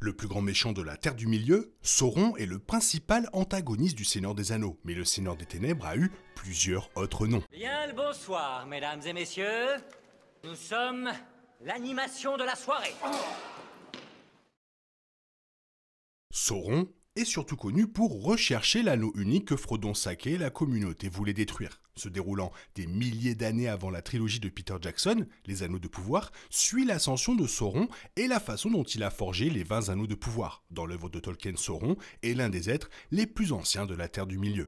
Le plus grand méchant de la Terre du Milieu, Sauron est le principal antagoniste du Seigneur des Anneaux, mais le Seigneur des Ténèbres a eu plusieurs autres noms. Bien le bonsoir, mesdames et messieurs. Nous sommes l'animation de la soirée. Sauron est surtout connu pour rechercher l'anneau unique que Frodon Sake et la communauté voulaient détruire se déroulant des milliers d'années avant la trilogie de Peter Jackson, Les Anneaux de Pouvoir, suit l'ascension de Sauron et la façon dont il a forgé les 20 Anneaux de Pouvoir. Dans l'œuvre de Tolkien, Sauron est l'un des êtres les plus anciens de la Terre du Milieu.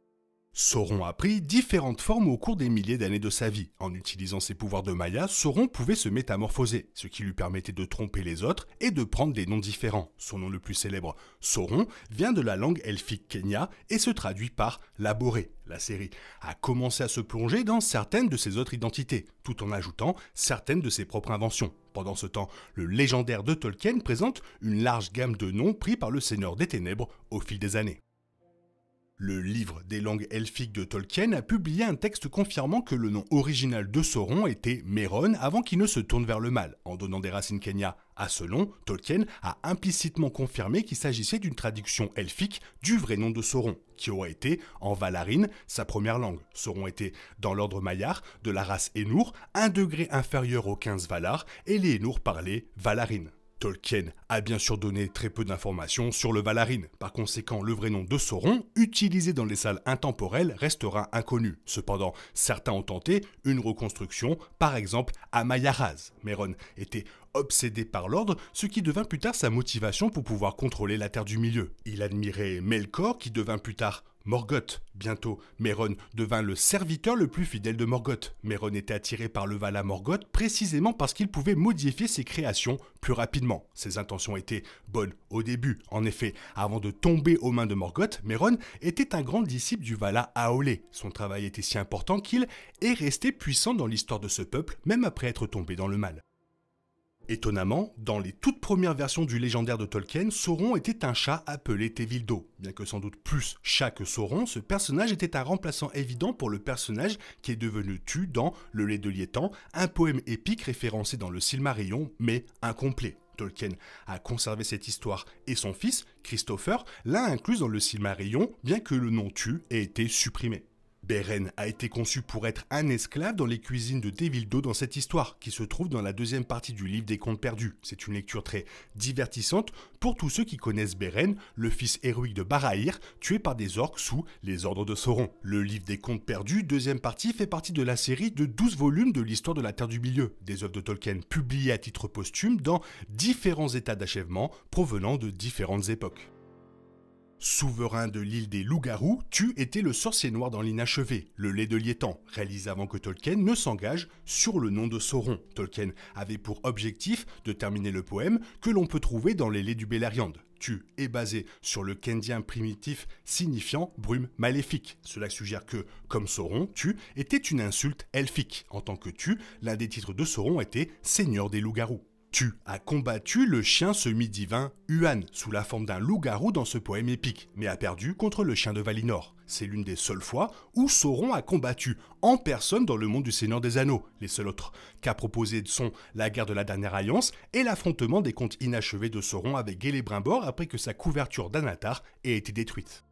Sauron a pris différentes formes au cours des milliers d'années de sa vie. En utilisant ses pouvoirs de Maya, Sauron pouvait se métamorphoser, ce qui lui permettait de tromper les autres et de prendre des noms différents. Son nom le plus célèbre, Sauron, vient de la langue elfique kenya et se traduit par laboré. La série a commencé à se plonger dans certaines de ses autres identités, tout en ajoutant certaines de ses propres inventions. Pendant ce temps, le légendaire de Tolkien présente une large gamme de noms pris par le Seigneur des Ténèbres au fil des années. Le livre des langues elfiques de Tolkien a publié un texte confirmant que le nom original de Sauron était Méron avant qu'il ne se tourne vers le mal. En donnant des racines kenya à ce nom, Tolkien a implicitement confirmé qu'il s'agissait d'une traduction elfique du vrai nom de Sauron, qui aurait été, en valarine, sa première langue. Sauron était, dans l'ordre maillard, de la race Enour, un degré inférieur aux 15 Valar, et les Enour parlaient valarine. Tolkien a bien sûr donné très peu d'informations sur le Valarine. Par conséquent, le vrai nom de Sauron, utilisé dans les salles intemporelles, restera inconnu. Cependant, certains ont tenté une reconstruction, par exemple à Mayaraz. Méron était obsédé par l'ordre, ce qui devint plus tard sa motivation pour pouvoir contrôler la Terre du Milieu. Il admirait Melkor, qui devint plus tard Morgoth. Bientôt, Méron devint le serviteur le plus fidèle de Morgoth. Méron était attiré par le Vala Morgoth précisément parce qu'il pouvait modifier ses créations plus rapidement. Ses intentions étaient bonnes au début. En effet, avant de tomber aux mains de Morgoth, Méron était un grand disciple du Vala Aolé. Son travail était si important qu'il est resté puissant dans l'histoire de ce peuple, même après être tombé dans le mal. Étonnamment, dans les toutes premières versions du légendaire de Tolkien, Sauron était un chat appelé Tevildo. Bien que sans doute plus chat que Sauron, ce personnage était un remplaçant évident pour le personnage qui est devenu Tu dans Le lait de Liétan, un poème épique référencé dans le Silmarillion, mais incomplet. Tolkien a conservé cette histoire et son fils, Christopher, l'a inclus dans le Silmarillion, bien que le nom Tu ait été supprimé. Beren a été conçu pour être un esclave dans les cuisines de Devildo dans cette histoire, qui se trouve dans la deuxième partie du livre des contes perdus. C'est une lecture très divertissante pour tous ceux qui connaissent Beren, le fils héroïque de Barahir, tué par des orques sous les ordres de Sauron. Le livre des contes perdus, deuxième partie, fait partie de la série de 12 volumes de l'histoire de la Terre du Milieu, des œuvres de Tolkien publiées à titre posthume dans différents états d'achèvement provenant de différentes époques. Souverain de l'île des loups-garous, Tu était le sorcier noir dans l'inachevé, le lait de liétan, réalisé avant que Tolkien ne s'engage sur le nom de Sauron. Tolkien avait pour objectif de terminer le poème que l'on peut trouver dans les laits du Beleriand. Tu est basé sur le kendien primitif signifiant brume maléfique. Cela suggère que, comme Sauron, Tu était une insulte elfique. En tant que Tu, l'un des titres de Sauron était Seigneur des loups-garous. Tu as combattu le chien semi-divin Huan sous la forme d'un loup-garou dans ce poème épique, mais a perdu contre le chien de Valinor. C'est l'une des seules fois où Sauron a combattu en personne dans le monde du Seigneur des Anneaux, les seuls autres qu'a proposé sont la guerre de la dernière alliance et l'affrontement des contes inachevés de Sauron avec Gélébrimbor après que sa couverture d'Anatar ait été détruite.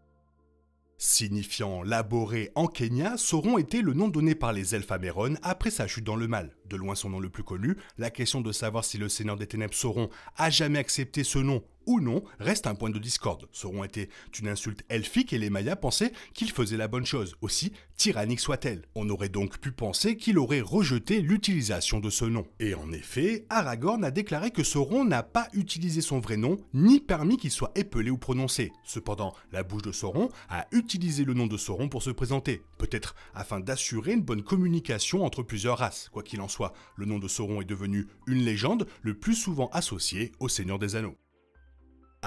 Signifiant laboré en Kenya, Sauron était le nom donné par les elfes à après sa chute dans le mal. De loin son nom le plus connu, la question de savoir si le Seigneur des Ténèbres Sauron a jamais accepté ce nom ou non reste un point de discorde. Sauron était une insulte elfique et les Mayas pensaient qu'il faisait la bonne chose, aussi tyrannique soit-elle. On aurait donc pu penser qu'il aurait rejeté l'utilisation de ce nom. Et en effet, Aragorn a déclaré que Sauron n'a pas utilisé son vrai nom ni permis qu'il soit épelé ou prononcé. Cependant, la bouche de Sauron a utilisé le nom de Sauron pour se présenter, peut-être afin d'assurer une bonne communication entre plusieurs races. Quoi qu'il en soit, le nom de Sauron est devenu une légende le plus souvent associée au Seigneur des Anneaux.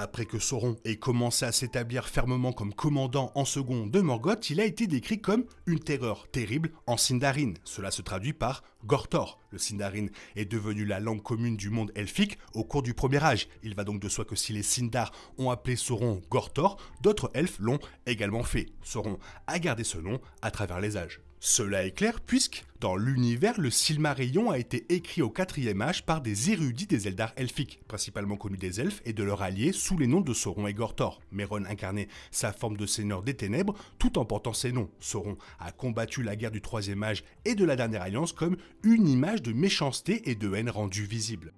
Après que Sauron ait commencé à s'établir fermement comme commandant en second de Morgoth, il a été décrit comme une terreur terrible en Sindarin. Cela se traduit par Gortor. Le Sindarin est devenu la langue commune du monde elfique au cours du Premier Âge. Il va donc de soi que si les Sindar ont appelé Sauron Gorthor, d'autres elfes l'ont également fait. Sauron a gardé ce nom à travers les âges. Cela est clair puisque, dans l'univers, le Silmarillion a été écrit au 4 âge par des érudits des Eldar elfiques, principalement connus des elfes et de leurs alliés sous les noms de Sauron et Gorthor. Méron incarnait sa forme de seigneur des ténèbres tout en portant ses noms. Sauron a combattu la guerre du troisième âge et de la dernière alliance comme une image de méchanceté et de haine rendue visible.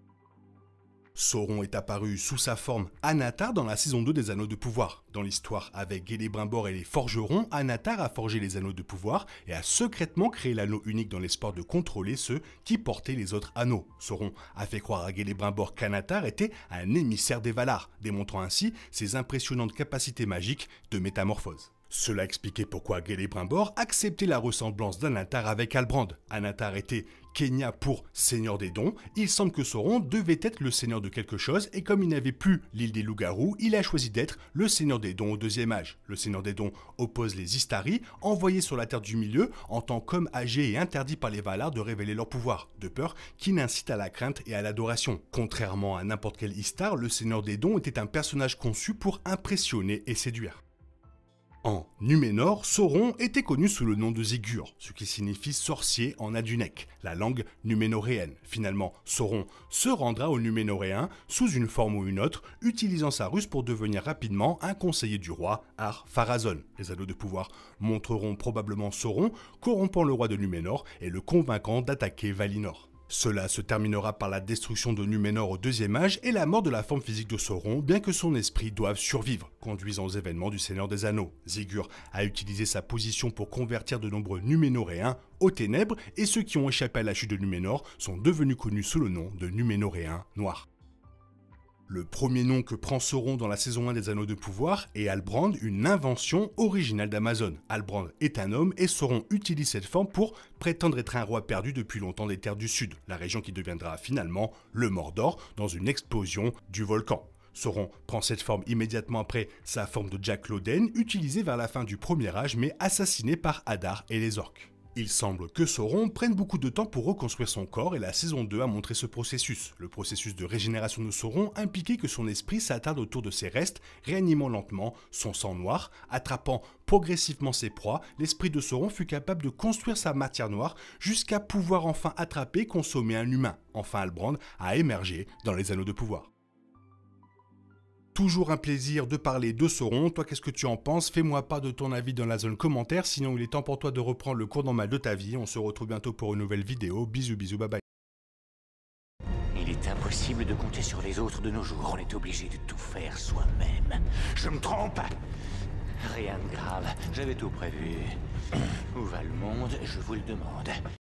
Sauron est apparu sous sa forme Anatar dans la saison 2 des Anneaux de Pouvoir. Dans l'histoire avec Gélébrimbor et les forgerons, Anatar a forgé les Anneaux de Pouvoir et a secrètement créé l'anneau unique dans l'espoir de contrôler ceux qui portaient les autres anneaux. Sauron a fait croire à Gélébrimbor qu'Anatar était un émissaire des Valar, démontrant ainsi ses impressionnantes capacités magiques de métamorphose. Cela expliquait pourquoi Gélébrimbor acceptait la ressemblance d'Anatar avec Albrand. Anatar était Kenya pour seigneur des dons, il semble que Sauron devait être le seigneur de quelque chose et comme il n'avait plus l'île des loups-garous, il a choisi d'être le seigneur des dons au deuxième âge. Le seigneur des dons oppose les Istari, envoyés sur la terre du milieu en tant qu'hommes âgés et interdits par les Valar de révéler leur pouvoir, de peur qui n'incite à la crainte et à l'adoration. Contrairement à n'importe quel Istar, le seigneur des dons était un personnage conçu pour impressionner et séduire en Numénor, Sauron était connu sous le nom de Zigur, ce qui signifie sorcier en adunec, la langue numénoréenne. Finalement, Sauron se rendra au numénoréen sous une forme ou une autre, utilisant sa ruse pour devenir rapidement un conseiller du roi, Ar Pharazôn. Les anneaux de pouvoir montreront probablement Sauron corrompant le roi de Numénor et le convaincant d'attaquer Valinor. Cela se terminera par la destruction de Numénor au deuxième âge et la mort de la forme physique de Sauron, bien que son esprit doive survivre, conduisant aux événements du Seigneur des Anneaux. Zigur a utilisé sa position pour convertir de nombreux Numénoréens aux ténèbres et ceux qui ont échappé à la chute de Numénor sont devenus connus sous le nom de Numénoréens noirs. Le premier nom que prend Sauron dans la saison 1 des Anneaux de Pouvoir est Albrand, une invention originale d'Amazon. Albrand est un homme et Sauron utilise cette forme pour prétendre être un roi perdu depuis longtemps des terres du Sud, la région qui deviendra finalement le Mordor dans une explosion du volcan. Sauron prend cette forme immédiatement après sa forme de Jack Loden, utilisée vers la fin du Premier Âge mais assassinée par Hadar et les orques. Il semble que Sauron prenne beaucoup de temps pour reconstruire son corps et la saison 2 a montré ce processus. Le processus de régénération de Sauron impliquait que son esprit s'attarde autour de ses restes, réanimant lentement son sang noir, attrapant progressivement ses proies, l'esprit de Sauron fut capable de construire sa matière noire jusqu'à pouvoir enfin attraper et consommer un humain. Enfin Albrand a émergé dans les anneaux de pouvoir. Toujours un plaisir de parler de Sauron. Toi, qu'est-ce que tu en penses Fais-moi pas de ton avis dans la zone commentaire. Sinon, il est temps pour toi de reprendre le cours normal de ta vie. On se retrouve bientôt pour une nouvelle vidéo. Bisous, bisous, bye bye. Il est impossible de compter sur les autres de nos jours. On est obligé de tout faire soi-même. Je me trompe Rien de grave. J'avais tout prévu. Où va le monde Je vous le demande.